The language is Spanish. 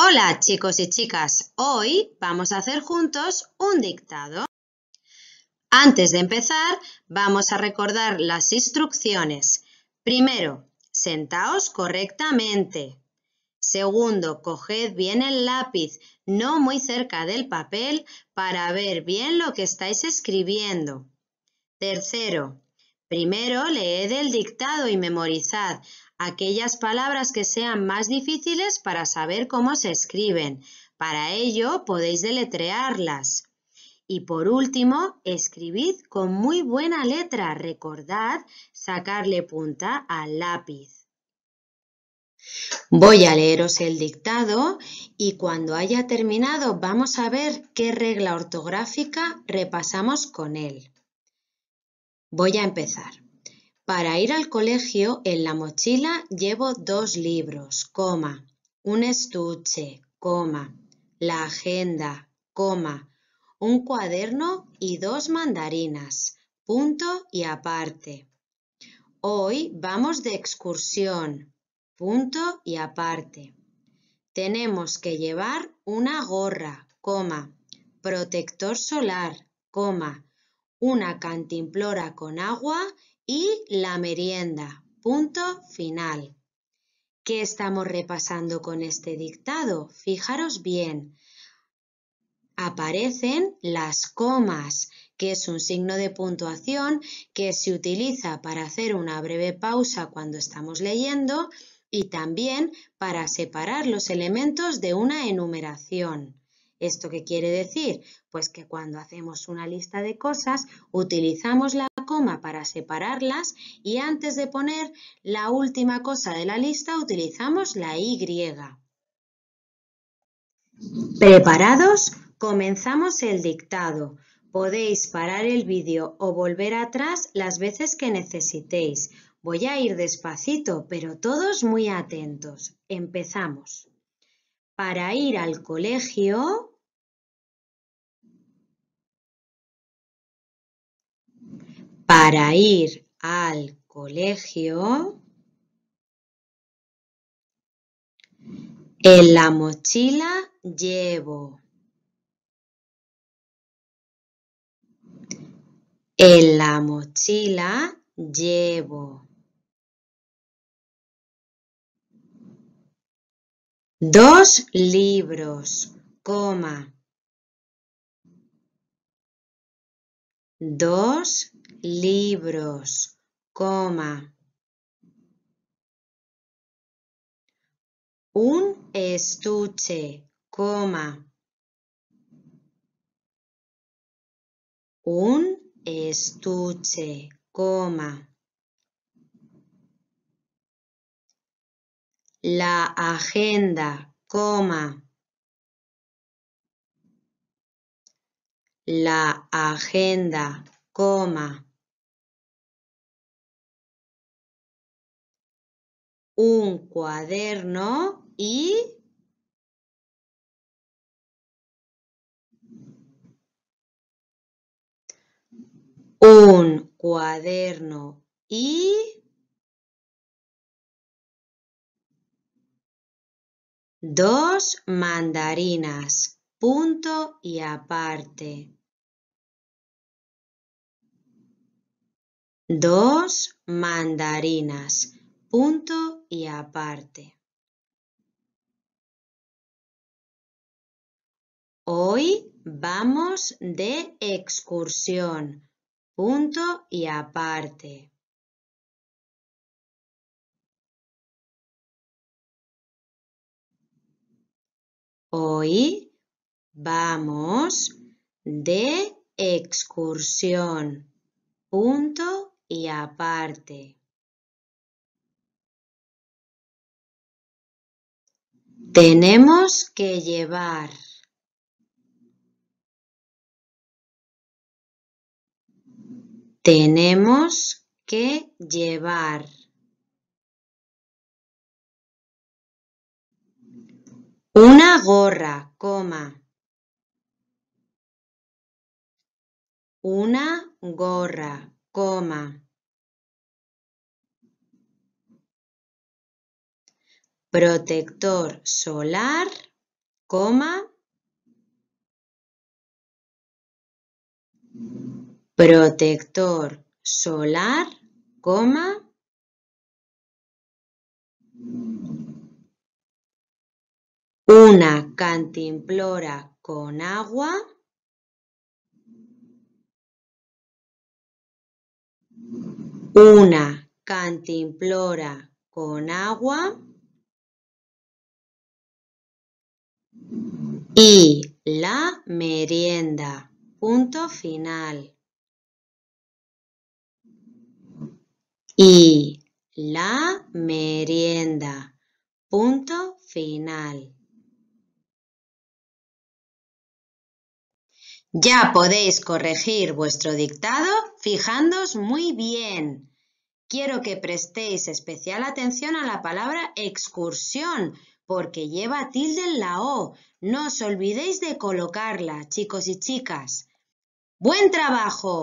Hola chicos y chicas, hoy vamos a hacer juntos un dictado. Antes de empezar, vamos a recordar las instrucciones. Primero, sentaos correctamente. Segundo, coged bien el lápiz, no muy cerca del papel, para ver bien lo que estáis escribiendo. Tercero, primero leed el dictado y memorizad, aquellas palabras que sean más difíciles para saber cómo se escriben. Para ello podéis deletrearlas. Y por último, escribid con muy buena letra. Recordad sacarle punta al lápiz. Voy a leeros el dictado y cuando haya terminado vamos a ver qué regla ortográfica repasamos con él. Voy a empezar. Para ir al colegio en la mochila llevo dos libros, coma, un estuche, coma, la agenda, coma, un cuaderno y dos mandarinas, punto y aparte. Hoy vamos de excursión, punto y aparte. Tenemos que llevar una gorra, coma, protector solar, coma, una cantimplora con agua y la merienda. Punto final. ¿Qué estamos repasando con este dictado? Fijaros bien. Aparecen las comas, que es un signo de puntuación que se utiliza para hacer una breve pausa cuando estamos leyendo y también para separar los elementos de una enumeración. ¿Esto qué quiere decir? Pues que cuando hacemos una lista de cosas utilizamos la coma para separarlas y antes de poner la última cosa de la lista utilizamos la Y. ¿Preparados? Comenzamos el dictado. Podéis parar el vídeo o volver atrás las veces que necesitéis. Voy a ir despacito, pero todos muy atentos. Empezamos. Para ir al colegio, para ir al colegio en la mochila llevo en la mochila llevo dos libros coma dos libros, coma. Un estuche, coma. Un estuche, coma. La agenda, coma. La agenda, coma. un cuaderno y un cuaderno y dos mandarinas, punto y aparte. Dos mandarinas Punto y aparte. Hoy vamos de excursión. Punto y aparte. Hoy vamos de excursión. Punto y aparte. Tenemos que llevar. Tenemos que llevar. Una gorra, coma. Una gorra, coma. Protector solar, coma, protector solar, coma, una cantimplora con agua, una cantimplora con agua, Y la merienda, punto final. Y la merienda, punto final. Ya podéis corregir vuestro dictado fijándos muy bien. Quiero que prestéis especial atención a la palabra excursión porque lleva tilde en la O. No os olvidéis de colocarla, chicos y chicas. ¡Buen trabajo!